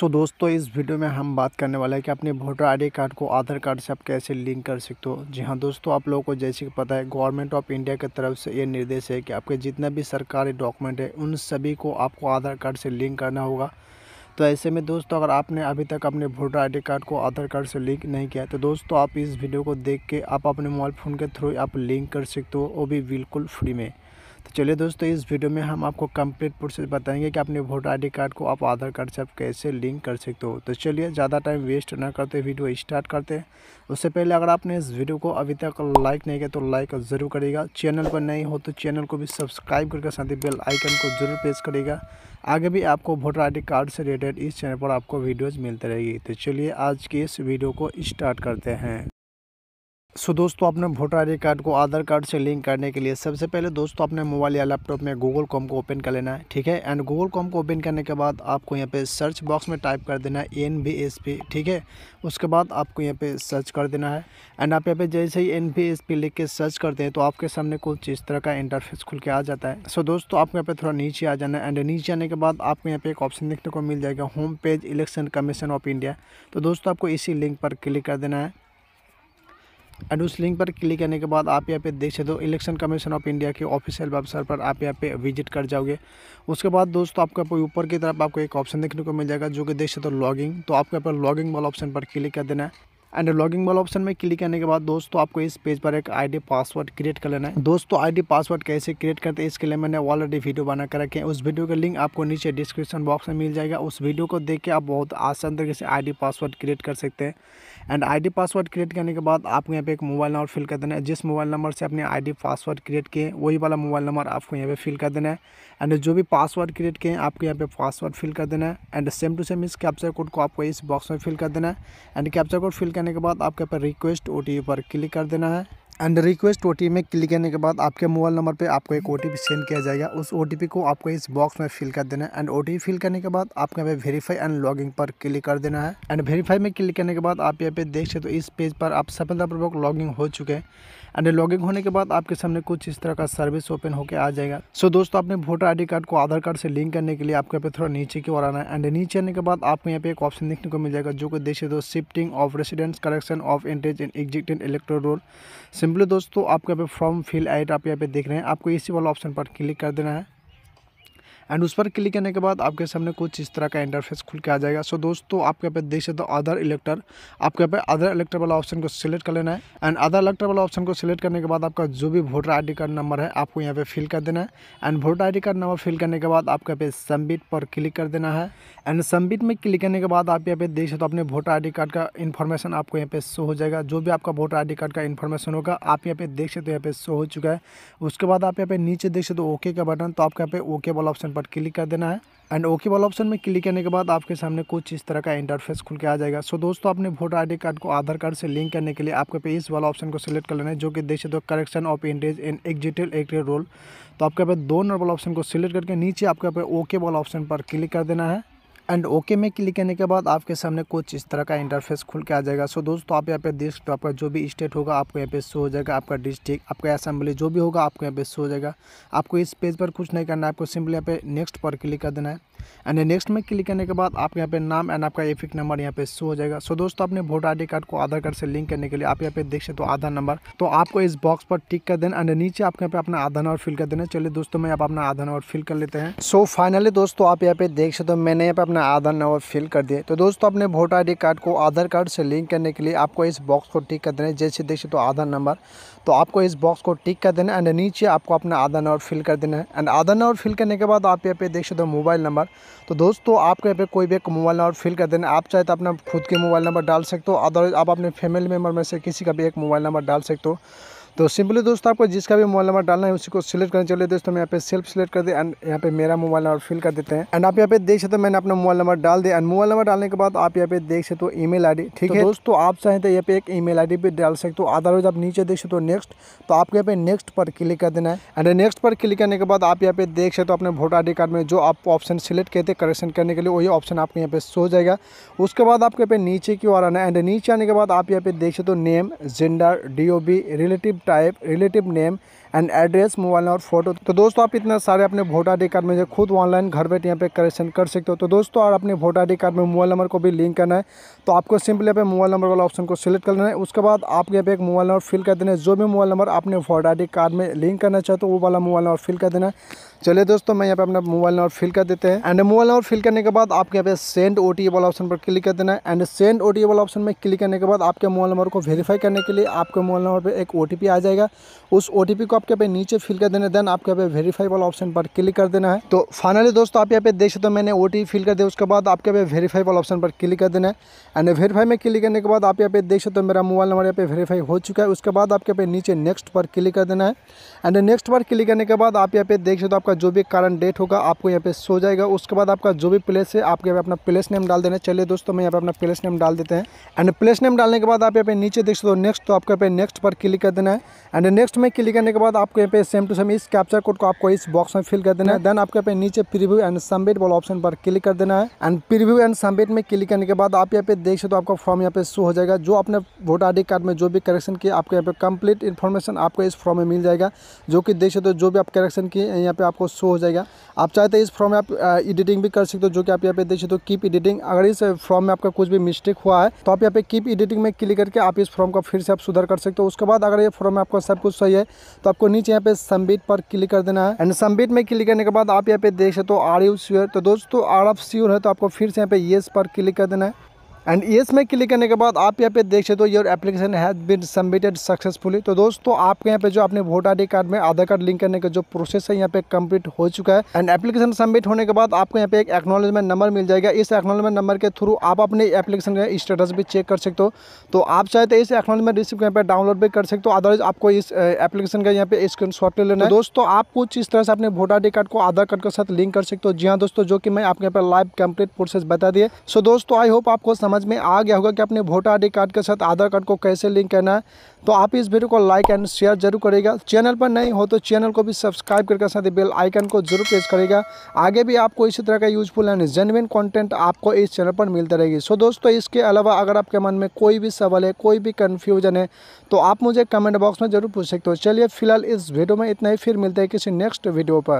सो so, दोस्तों इस video में हम बात करने वाले हैं कि अपने वोटर आईडी कार्ड को आधार कार्ड से आप कैसे लिंक कर सकते हो जी हाँ दोस्तों आप लोगों को जैसे कि पता है गवर्नमेंट ऑफ इंडिया की तरफ से ये निर्देश है कि आपके जितने भी सरकारी डॉक्यूमेंट है उन सभी को आपको आधार कार्ड से लिंक करना होगा तो ऐसे में दोस्तों अगर आपने अभी तक अपने वोटर आई कार्ड को आधार कार्ड से लिंक नहीं किया तो दोस्तों आप इस वीडियो को देख के आप अपने मोबाइल फ़ोन के थ्रू आप लिंक कर सकते हो वो भी बिल्कुल फ्री में तो चलिए दोस्तों इस वीडियो में हम आपको कंप्लीट प्रोसेस बताएंगे कि अपने वोटर आईडी कार्ड को आप आधार कार्ड से आप कैसे लिंक कर सकते हो तो चलिए ज़्यादा टाइम वेस्ट ना करते वीडियो स्टार्ट करते हैं उससे पहले अगर आपने इस वीडियो को अभी तक लाइक नहीं किया तो लाइक ज़रूर करेगा चैनल पर नहीं हो तो चैनल को भी सब्सक्राइब करके साथ ही बेल आइकन को ज़रूर प्रेस करेगा आगे भी आपको वोटर आई कार्ड से रिलेटेड इस चैनल पर आपको वीडियोज़ मिलते रहेगी तो चलिए आज की इस वीडियो को स्टार्ट करते हैं सो so, दोस्तों आपने वोटर आई कार्ड को आधार कार्ड से लिंक करने के लिए सबसे पहले दोस्तों अपने मोबाइल या लैपटॉप में गूगल कॉम को ओपन कर लेना है ठीक है एंड गूगल कॉम को ओपन करने के बाद आपको यहाँ पे सर्च बॉक्स में टाइप कर देना है एन बी एस पी ठीक है उसके बाद आपको यहाँ पे सर्च कर देना है एंड आप यहाँ पे जैसे ही एन बी एस पी लिख के सर्च करते हैं तो आपके सामने कुछ इस तरह का इंटरफेस खुल के आ जाता है सो so, दोस्तों आपको यहाँ पे थोड़ा नीचे आ जाना है एंड नीचे आने के बाद आपको यहाँ पे एक ऑप्शन देखने को मिल जाएगा home page election commission of India तो दोस्तों आपको इसी लिंक पर क्लिक कर देना है एंड उस लिंक पर क्लिक करने के बाद आप यहाँ पे देख सकते हो इलेक्शन कमीशन ऑफ इंडिया के ऑफिशियल वेबसाइट पर आप यहाँ पे विजिट कर जाओगे उसके बाद दोस्तों आपको ऊपर की तरफ आपको एक ऑप्शन देखने को मिल जाएगा जो कि देख सकते हो लॉगिंग तो आपको यहाँ पर लॉगिंग वाला ऑप्शन पर क्लिक कर देना है एंड लॉगिंग वाला ऑप्शन में क्लिक करने के बाद दोस्तों आपको इस पेज पर एक आईडी पासवर्ड क्रिएट कर लेना है दोस्तों आईडी पासवर्ड कैसे क्रिएट करते हैं इसके लिए मैंने ऑलरेडी वीडियो बना कर रखे हैं उस वीडियो का लिंक आपको नीचे डिस्क्रिप्शन बॉक्स में मिल जाएगा उस वीडियो को देख के आप बहुत आसान तरीके से आई पासवर्ड क्रिएट कर सकते हैं एंड आईडी पासवर्ड क्रिएट करने के बाद आपको यहाँ पे एक मोबाइल नंबर फिल कर देना है जिस मोबाइल नंबर से आपने आईडी पासवर्ड क्रिएट किए वही वाला मोबाइल नंबर आपको यहाँ पे फिल कर देना है एंड जो भी पासवर्ड क्रिएट किए आपको यहाँ पे पासवर्ड फिल कर देना है एंड सेम टू सेम इस कैप्चर कोड को आपको इस बॉक्स में फिल कर देना है एंड कैप्चर कोड फिल करने के बाद आपके यहाँ पर रिक्वेस्ट ओ पर क्लिक कर देना है एंड रिक्वेस्ट ओ में क्लिक करने के बाद आपके मोबाइल नंबर पे आपको एक ओ सेंड किया जाएगा उस ओ को आपको इस बॉक्स में फिल कर देना है एंड ओ फिल करने के बाद आपको यहाँ पे वेरीफाई एंड लॉगिंग पर क्लिक कर देना है एंड वेरीफाई में क्लिक करने के बाद आप यहाँ पे देख सकते हो इस पेज पर आप सफलतापूर्वक लॉगिंग हो चुके हैं एंड लॉगिंग होने के बाद आपके सामने कुछ इस तरह का सर्विस ओपन होकर आ जाएगा सो so, दोस्तों आपने वोटर आई कार्ड को आधार कार्ड से लिंक करने के लिए आपको यहाँ पे थोड़ा नीचे की ओर आना है एंड नीचे आने के बाद आपको यहाँ पे एक ऑप्शन देखने को मिल जाएगा जो कि देख सकते हो shifting of residence correction of entries in एग्जिक्ट इन इलेक्ट्रो रोल सिंपली दोस्तों आपको यहाँ पे फॉर्म फिल आइट आप यहाँ पे देख रहे हैं आपको इसी वाला ऑप्शन पर क्लिक कर देना है एंड उस पर क्लिक करने के बाद आपके सामने कुछ इस तरह का इंटरफेस खुल के आ जाएगा सो दोस्तों आपके यहाँ पे देख सकते हो अदर इलेक्टर आपके यहाँ पे अदर इलेक्टर वाला ऑप्शन को सिलेक्ट कर लेना है एंड अदर इलेक्टर वाला ऑप्शन को सिलेक्ट करने के बाद आपका जो भी वोटर आई कार्ड नंबर है आपको यहाँ पे फिल कर देना है and voter I card number fill करने के बाद आपके यहाँ पे सबमिट पर क्लिक कर देना है एंड सबमिट में क्लिक करने के बाद आप यहाँ पे देख सकते हो अपने वोटर आई कार्ड का इन्फॉर्मेशन आपको यहाँ पे शो हो जाएगा जो भी आपका वोटर आई कार्ड का इन्फॉर्मेशन होगा आप यहाँ पे देख सकते हो यहाँ पे शो हो चुका है उसके बाद आप यहाँ पे नीचे देख सकते हो ओके का बटन तो आपके यहाँ पे ओके वाला ऑप्शन पर पर क्लिक कर देना है एंड ओके वाला ऑप्शन में क्लिक करने के बाद आपके सामने कुछ इस तरह का इंटरफेस खुल के आ जाएगा सो so, दोस्तों अपने वोटर आईडी कार्ड को आधार कार्ड से लिंक करने के लिए आपके पे इस वाला ऑप्शन को सिलेक्ट कर लेना है जो कि देख सकते correction of entries in existing electoral roll तो आपके पे दो नंबर वाला ऑप्शन को सिलेक्ट करके नीचे आपके पे ओके वाला ऑप्शन पर क्लिक कर देना है एंड ओके में क्लिक करने के बाद आपके सामने कुछ इस तरह का इंटरफेस खुल के आ जाएगा सो so, दोस्तों आप यहाँ पे देख सकते हो आपका जो भी स्टेट होगा आपको यहाँ पे शो हो जाएगा आपका डिस्ट्रिक्ट आपका असेंबली जो भी होगा आपको यहाँ पे शो हो जाएगा आपको इस पेज पर कुछ नहीं करना है आपको सिंपली यहाँ पे नेक्स्ट पर क्लिक कर देना है एंड नेक्स्ट में क्लिक करने के बाद आप यहाँ पे नाम एंड आपका एफिक नंबर यहाँ पे शो हो जाएगा सो so, दोस्तों अपने वोटर आई कार्ड को आधार कार्ड से लिंक करने के लिए आप यहाँ पे देख सकते हो तो आधार नंबर तो आपको इस बॉक्स पर टिक कर देना एंड नीचे आप यहाँ पे अपना आधार नंबर फिल कर देना चलिए दोस्तों में आप अपना आधार नंबर फिल कर लेते हैं सो फाइनली दोस्तों आप यहाँ पे देख सकते हो मैंने यहाँ पे अपना आधार नंबर फिल कर दिया तो दोस्तों अपने वोटर आई कार्ड को आधार कार्ड से लिंक करने के लिए आपको इस बॉक्स को टिक कर देना जैसे देख सकते हो आधार नंबर तो आपको इस बॉक्स को टिक कर देना एंड नीचे आपको अपना आधार नंबर फिल कर देना है एंड आधार नंबर फिल करने के बाद आप यहाँ पे देख सकते हो मोबाइल नंबर तो दोस्तों आपके यहाँ पे कोई भी एक मोबाइल नंबर फिल कर देना आप चाहे तो अपना खुद के मोबाइल नंबर डाल सकते हो अदरवाइज आप अपने फैमिली मेम्बर में से किसी का भी एक मोबाइल नंबर डाल सकते हो तो सिंपली दोस्तों आपको जिसका भी मोबाइल नंबर डालना है उसी को सिलेक्ट करना चलिए दोस्तों मैं यहाँ पे सेल्फ सिलेक्ट कर दे एंड यहाँ पे मेरा मोबाइल नंबर फिल कर देते हैं एंड आप यहाँ पे देख सकते हो मैंने अपना मोबाइल नंबर डाल दिया एंड मोबाइल नंबर डालने के बाद आप यहाँ पे देख सकते हो ई मेल ठीक है दोस्तों आप चाहें तो यहाँ पे एक ई मेल भी डाल सकते हो अदरवाइज आप नीचे देख सकते हो नेक्स्ट तो आपको यहाँ पे नेक्स्ट पर क्लिक कर देना है एंड नेक्स्ट पर क्लिक करने के बाद आप यहाँ पे देख सकते हो अपने वोटर आई कार्ड में जो आप ऑप्शन सिलेक्ट किए थे करेक्शन करने के लिए वही ऑप्शन आपके यहाँ पे शो जाएगा उसके बाद आपके यहाँ पे नीचे की ओर आना है एंड नीचे आने के बाद आप यहाँ पे देख सकते हो name gender D relative type relative name and address mobile number photo तो दोस्तों आप इतना सारे अपने वोटर आई कार्ड में जो खुद ऑनलाइन घर बैठे यहाँ पे करेक्शन कर सकते हो तो दोस्तों और अपने वोटर आई कार्ड में मोबाइल नंबर को भी लिंक करना है तो आपको सिंपली यहाँ पे मोबाइल नंबर वाला ऑप्शन को सिलेक्ट कर लेना है उसके बाद आप यहाँ पे एक मोबाइल नंबर फिल कर देना है जो भी मोबाइल नंबर आपने वोटर आई कार्ड में लिंक करना चाहते हो वो वाला मोबाइल नंबर फिल कर देना है चलिए दोस्तों मैं यहाँ पे अपना मोबाइल नंबर फिल कर देते हैं एंड मोबाइल नंबर फिल करने के बाद आपके यहाँ पे सेंड ओ वाला ऑप्शन पर क्लिक कर देना है एंड सेंड ओ वाला ऑप्शन में क्लिक करने के बाद आपके मोबाइल नंबर को वेरीफाई करने के लिए आपके मोबाइल नंबर पर एक ओ आ जाएगा उस ओ को आपके पे नीचे फिल कर देना देन आपके पे वेरीफाई वाला ऑप्शन पर क्लिक कर देना है तो फाइनली दोस्तों आप यहाँ पे देख सकते हो मैंने ओ फिल कर दिया उसके बाद आपके पे वेरीफाई वाला ऑप्शन पर क्लिक कर देना है एंड वेरीफाई में क्लिक करने के बाद आप यहाँ पे देख सकते हो मेरा मोबाइल नंबर यहाँ पे वेरीफाई हो चुका है उसके बाद आपके पे नीचे नेक्स्ट पर क्लिक कर देना है एंड नेक्स्ट पर क्लिक करने के बाद आप यहाँ पे देख सकते हो आपका जो भी कारण डेट होगा आपको यहाँ पे सो जाएगा उसके बाद आपका जो भी प्लेस है आपके यहाँ पे अपना प्लेस नेम डाल देना चलिए दोस्तों मैं यहाँ पे अपना प्लेस नेम डाल देते हैं एंड प्लेस नेम डालने के बाद आप यहाँ पे नीचे देख सकते हो नेक्स्ट तो आपके यहाँ पे नेक्स्ट पर क्लिक कर देना है एंड नेक्स्ट में क्लिक करने के बाद बाद आपको यहाँ पे सेम टू सेम इस कैप्चर कोड को आपको इस बॉक्स में फिल कर देना है देन आपको यहाँ पे नीचे प्रीव्यू एंड सबमिट वाला ऑप्शन पर क्लिक कर देना है एंड प्रीव्यू एंड सबमिट में क्लिक करने के बाद आप यहाँ पे देख सकते हो तो आपका फॉर्म यहाँ पे शो हो जाएगा जो आपने वोटर आई कार्ड में जो भी करेक्शन किया आपको यहाँ पे कम्प्लीट इन्फॉर्मेशन आपको इस फॉर्म में मिल जाएगा जो कि देख सकते हो जो भी आप करेक्शन किए यहाँ पे आपको शो हो जाएगा आप चाहते इस फॉर्म में आप एडिटिंग भी कर सकते हो जो कि आप यहाँ पे देख सकते हो कीप एडिटिंग अगर इस फॉर्म में आपका कुछ भी मिस्टेक हुआ है तो आप यहाँ पे कीप एडिटिंग में क्लिक करके आप इस फॉर्म का फिर से आप सुधार कर सकते हो उसके बाद अगर ये फॉर्म में आपका सब कुछ सही है तो आप आपको नीचे यहाँ पे संबित पर क्लिक कर देना है एंड संबित में क्लिक करने के बाद आप यहाँ पे देख सकते हो आर यू श्योर तो दोस्तों आर ऑफ श्योर है तो आपको फिर से यहाँ पे येस पर क्लिक कर देना है एंड ये में क्लिक करने के बाद आप यहाँ पे देख सकते हो your application has been submitted successfully तो दोस्तों आपके यहाँ पे जो आपने वोट आई कार्ड में आधार कार्ड लिंक करने का जो प्रोसेस है यहाँ पे कंप्लीट हो चुका है एंड एप्लीकेशन सबमिट होने के बाद आपको यहाँ पे एक एक्नोलॉजमेंट नंबर मिल जाएगा इस एक्नोलॉजमेंट नंबर के थ्रू आप अपने एप्लीकेशन का स्टेटस भी चेक कर सकते हो तो आप चाहे तो इस एक्नोलॉजमेंट रिसिप्ट यहाँ पे डाउनलोड भी कर सकते हो अदरवाइज आपको इस एप्लीकेशन का यहाँ पे स्क्रीन शॉट ले लेना है दोस्तों आप कुछ इस तरह से अपने वोट आई कार्ड को आधार कार्ड के साथ लिंक कर सकते हो जी हाँ दोस्तों जो कि मैं आपके यहाँ पे लाइव कंप्लीट प्रोसेस बता दिए सो दोस्तों आई होप आपको समझ में आ गया होगा कि अपने वोटर आई कार्ड के साथ आधार कार्ड को कैसे लिंक करना है तो आप इस वीडियो को लाइक एंड शेयर जरूर करेगा चैनल पर नहीं हो तो चैनल को भी सब्सक्राइब करके साथ बेल आइकन को जरूर प्रेस करेगा आगे भी आपको इसी तरह का यूजफुल एंड जेनविन कंटेंट आपको इस चैनल पर मिलता रहेगी सो दोस्तों इसके अलावा अगर आपके मन में कोई भी सवाल है कोई भी कन्फ्यूजन है तो आप मुझे कमेंट बॉक्स में जरूर पूछ सकते हो चलिए फिलहाल इस वीडियो में इतना ही फिर मिलते हैं किसी नेक्स्ट वीडियो पर